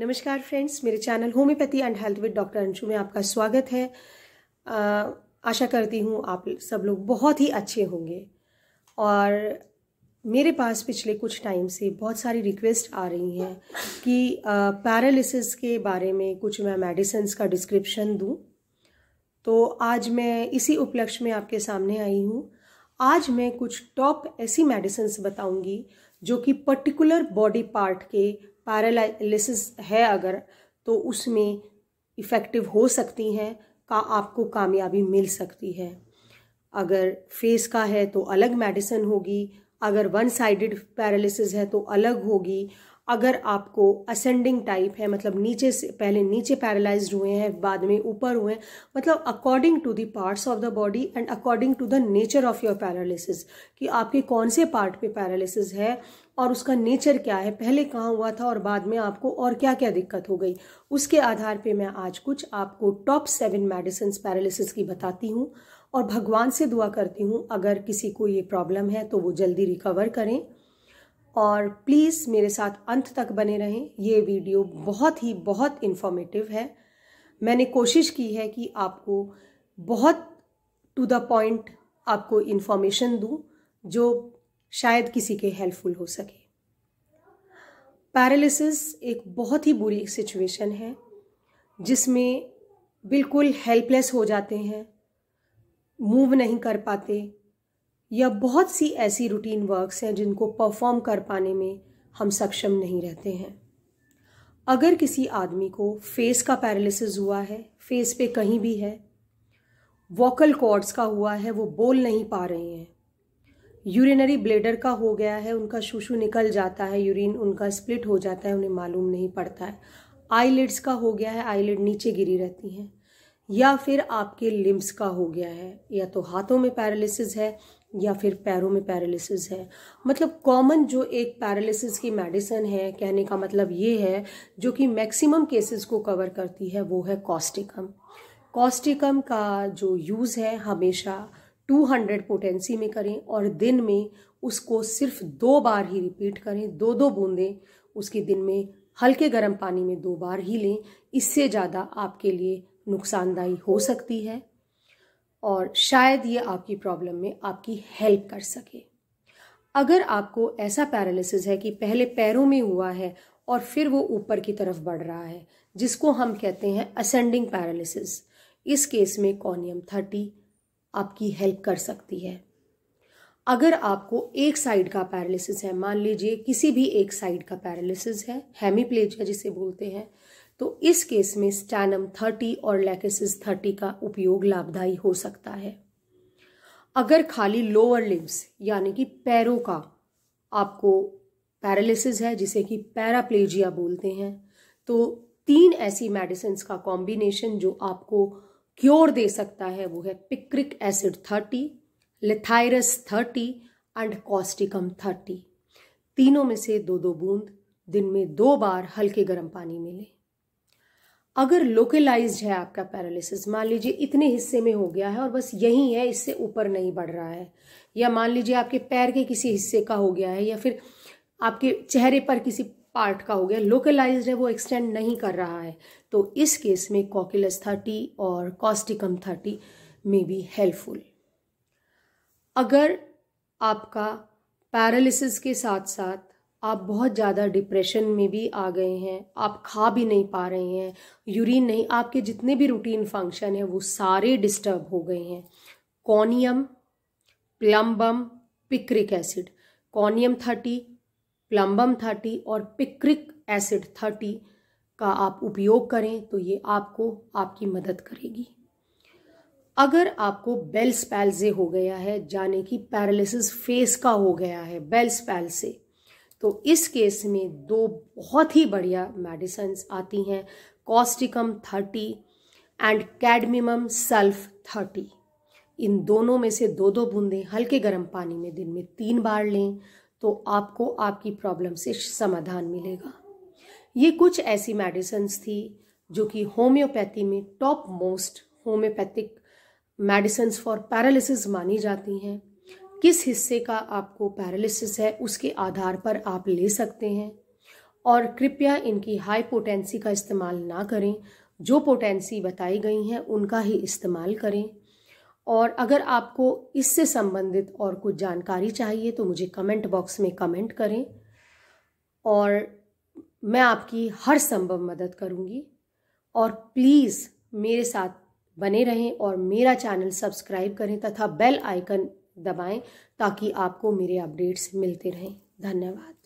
नमस्कार फ्रेंड्स मेरे channel homeopathy and health with doctor Anshu में आपका स्वागत है आशा करती हूँ आप सब लोग बहुत ही अच्छे होंगे और मेरे पास पिछले कुछ टाइम से बहुत सारी रिक्वेस्ट आ रही हैं कि पैरालिसिस के बारे में कुछ मैं मेडिसिन का डिस्क्रिप्शन दूँ तो आज मैं इसी उपलक्ष्य में आपके सामने आई हूँ आज मैं कुछ टॉप ऐसी मेडिसिन बताऊँगी जो कि पर्टिकुलर बॉडी पार्ट के पैरालिसिस है अगर तो उसमें इफ़ेक्टिव हो सकती हैं का आपको कामयाबी मिल सकती है अगर फेस का है तो अलग मेडिसिन होगी अगर वन साइडेड पैरालिसिस है तो अलग होगी अगर आपको असेंडिंग टाइप है मतलब नीचे से पहले नीचे पैरालाइज हुए हैं बाद में ऊपर हुए हैं मतलब according to the parts of the body and according to the nature of your paralysis कि आपके कौन से पार्ट पे पैरालिसिस है और उसका नेचर क्या है पहले कहाँ हुआ था और बाद में आपको और क्या क्या दिक्कत हो गई उसके आधार पे मैं आज कुछ आपको टॉप सेवन मेडिसिन पैरालिसिस की बताती हूँ और भगवान से दुआ करती हूँ अगर किसी को ये प्रॉब्लम है तो वो जल्दी रिकवर करें और प्लीज़ मेरे साथ अंत तक बने रहें ये वीडियो बहुत ही बहुत इन्फॉर्मेटिव है मैंने कोशिश की है कि आपको बहुत टू द पॉइंट आपको इन्फॉर्मेशन दूँ जो शायद किसी के हेल्पफुल हो सके पैरालिसिस एक बहुत ही बुरी सिचुएशन है जिसमें बिल्कुल हेल्पलेस हो जाते हैं मूव नहीं कर पाते या बहुत सी ऐसी रूटीन वर्क्स हैं जिनको परफॉर्म कर पाने में हम सक्षम नहीं रहते हैं अगर किसी आदमी को फेस का पैरालिसिस हुआ है फेस पे कहीं भी है वोकल कॉर्ड्स का हुआ है वो बोल नहीं पा रहे हैं यूरिनरी ब्लेडर का हो गया है उनका शुशु निकल जाता है यूरिन उनका स्प्लिट हो जाता है उन्हें मालूम नहीं पड़ता है आईलिड्स का हो गया है आईलिड नीचे गिरी रहती हैं या फिर आपके लिम्स का हो गया है या तो हाथों में पैरालिसिस है या फिर पैरों में पैरालिसिस है मतलब कॉमन जो एक पैरालिसिस की मेडिसिन है कहने का मतलब ये है जो कि मैक्सिमम केसेस को कवर करती है वो है कॉस्टिकम कॉस्टिकम का जो यूज़ है हमेशा 200 पोटेंसी में करें और दिन में उसको सिर्फ दो बार ही रिपीट करें दो दो बूंदें उसके दिन में हल्के गर्म पानी में दो बार ही लें इससे ज़्यादा आपके लिए नुकसानदायी हो सकती है और शायद ये आपकी प्रॉब्लम में आपकी हेल्प कर सके अगर आपको ऐसा पैरालिसिस है कि पहले पैरों में हुआ है और फिर वो ऊपर की तरफ बढ़ रहा है जिसको हम कहते हैं असेंडिंग पैरालिसिस इस केस में कॉनियम थर्टी आपकी हेल्प कर सकती है अगर आपको एक साइड का पैरालिसिस है मान लीजिए किसी भी एक साइड का पैरालिसिस है हेमीप्लेजिया जिसे बोलते हैं तो इस केस में स्टैनम थर्टी और लैकेसिस थर्टी का उपयोग लाभदायी हो सकता है अगर खाली लोअर लिम्स यानी कि पैरों का आपको पैरालिसिस है जिसे कि पैराप्लेजिया बोलते हैं तो तीन ऐसी मेडिसिन का कॉम्बिनेशन जो आपको क्योर दे सकता है वो है picric acid thirty lathyrus thirty and causticum thirty तीनों में से दो दो बूंद दिन में दो बार हल्के गर्म पानी में लें अगर लोकलाइज है आपका पैरालिसिस मान लीजिए इतने हिस्से में हो गया है और बस यही है इससे ऊपर नहीं बढ़ रहा है या मान लीजिए आपके पैर के किसी हिस्से का हो गया है या फिर आपके चेहरे पर किसी पार्ट का हो गया लोकलाइज्ड है वो एक्सटेंड नहीं कर रहा है तो इस केस में कॉकिलस थर्टी और कॉस्टिकम थर्टी में भी हेल्पफुल अगर आपका पैरालिसिस के साथ साथ आप बहुत ज़्यादा डिप्रेशन में भी आ गए हैं आप खा भी नहीं पा रहे हैं यूरिन नहीं आपके जितने भी रूटीन फंक्शन हैं वो सारे डिस्टर्ब हो गए हैं conium plumbum picric acid conium thirty plumbum thirty और पिक्रिक एसिड थर्टी का आप उपयोग करें तो ये आपको आपकी मदद करेगी अगर आपको बेल्स पैल्जे हो गया है जाने की पैरालिसिस फेस का हो गया है बेल्स पैल से तो इस केस में दो बहुत ही बढ़िया मेडिसिन आती हैं causticum thirty and cadmium sulph thirty इन दोनों में से दो दो बूंदें हल्के गर्म पानी में दिन में तीन बार लें तो आपको आपकी प्रॉब्लम से समाधान मिलेगा ये कुछ ऐसी मेडिसन्स थी जो कि होम्योपैथी में top most homeopathic medicines for paralysis मानी जाती हैं किस हिस्से का आपको पैरालिसिस है उसके आधार पर आप ले सकते हैं और कृपया इनकी हाई पोटेंसी का इस्तेमाल ना करें जो पोटेंसी बताई गई हैं उनका ही इस्तेमाल करें और अगर आपको इससे संबंधित और कुछ जानकारी चाहिए तो मुझे कमेंट बॉक्स में कमेंट करें और मैं आपकी हर संभव मदद करूंगी और प्लीज़ मेरे साथ बने रहें और मेरा चैनल सब्सक्राइब करें तथा बेल आइकन दबाएं ताकि आपको मेरे अपडेट्स मिलते रहें धन्यवाद